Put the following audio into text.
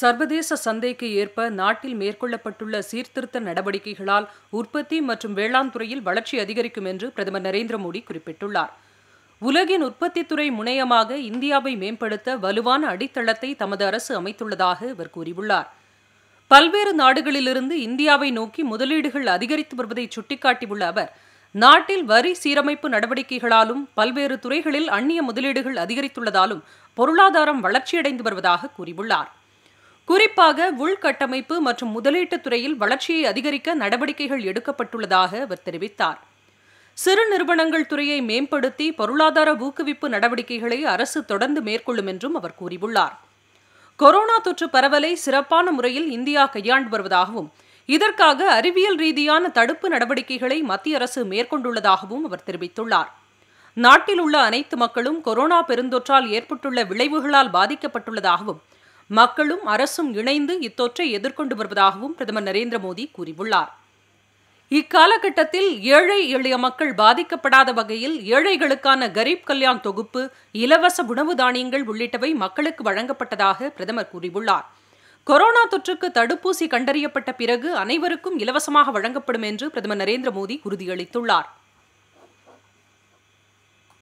சர்வதேச சந்தைக்கு ஏற்ப நாட்டில் மேற்கொள்ளப்பட்டுள்ள சீர்திருத்த நடவடிக்கைகளால் உற்பத்தி மற்றும் வேளாண் துறையில் வளர்ச்சி அதிகரிக்கும் என்று பிரதமர் நரேந்திர மோடி குறிப்பிட்டுள்ளார் உலகின் உற்பத்தித்துறை முனையமாக இந்தியாவை மேம்படுத்த வலுவான அடித்தளத்தை தமது அரசு அமைத்துள்ளதாக அவர் கூறியுள்ளார் பல்வேறு நாடுகளிலிருந்து இந்தியாவை நோக்கி முதலீடுகள் அதிகரித்து வருவதை சுட்டிக்காட்டியுள்ள அவர் நாட்டில் வரி சீரமைப்பு நடவடிக்கைகளாலும் பல்வேறு துறைகளில் அந்நிய முதலீடுகள் அதிகரித்துள்ளதாலும் பொருளாதாரம் வளர்ச்சியடைந்து வருவதாக கூறியுள்ளார் குறிப்பாக உள்கட்டமைப்பு மற்றும் முதலீட்டுத் துறையில் வளர்ச்சியை அதிகரிக்க நடவடிக்கைகள் எடுக்கப்பட்டுள்ளதாக அவர் தெரிவித்தார் சிறு நிறுவனங்கள் துறையை மேம்படுத்தி பொருளாதார ஊக்குவிப்பு நடவடிக்கைகளை அரசு தொடர்ந்து மேற்கொள்ளும் என்றும் அவர் கூறியுள்ளார் கொரோனா தொற்று பரவலை சிறப்பான முறையில் இந்தியா கையாண்டு வருவதாகவும் இதற்காக அறிவியல் ரீதியான தடுப்பு நடவடிக்கைகளை மத்திய அரசு மேற்கொண்டுள்ளதாகவும் அவர் தெரிவித்துள்ளார் நாட்டில் உள்ள அனைத்து மக்களும் கொரோனா பெருந்தொற்றால் ஏற்பட்டுள்ள விளைவுகளால் பாதிக்கப்பட்டுள்ளதாகவும் மக்களும் அரசும் இணைந்து இத்தொற்றை எதிர்கொண்டு வருவதாகவும் பிரதமர் நரேந்திர மோடி கூறியுள்ளார் இக்காலகட்டத்தில் ஏழை எளிய மக்கள் பாதிக்கப்படாத வகையில் ஏழைகளுக்கான கரீப் கல்யாண் தொகுப்பு இலவச உணவு தானியங்கள் உள்ளிட்டவை மக்களுக்கு வழங்கப்பட்டதாக பிரதமர் கூறியுள்ளார் கொரோனா தொற்றுக்கு தடுப்பூசி கண்டறியப்பட்ட பிறகு அனைவருக்கும் இலவசமாக வழங்கப்படும் என்று பிரதமர் நரேந்திர மோடி உறுதியளித்துள்ளார்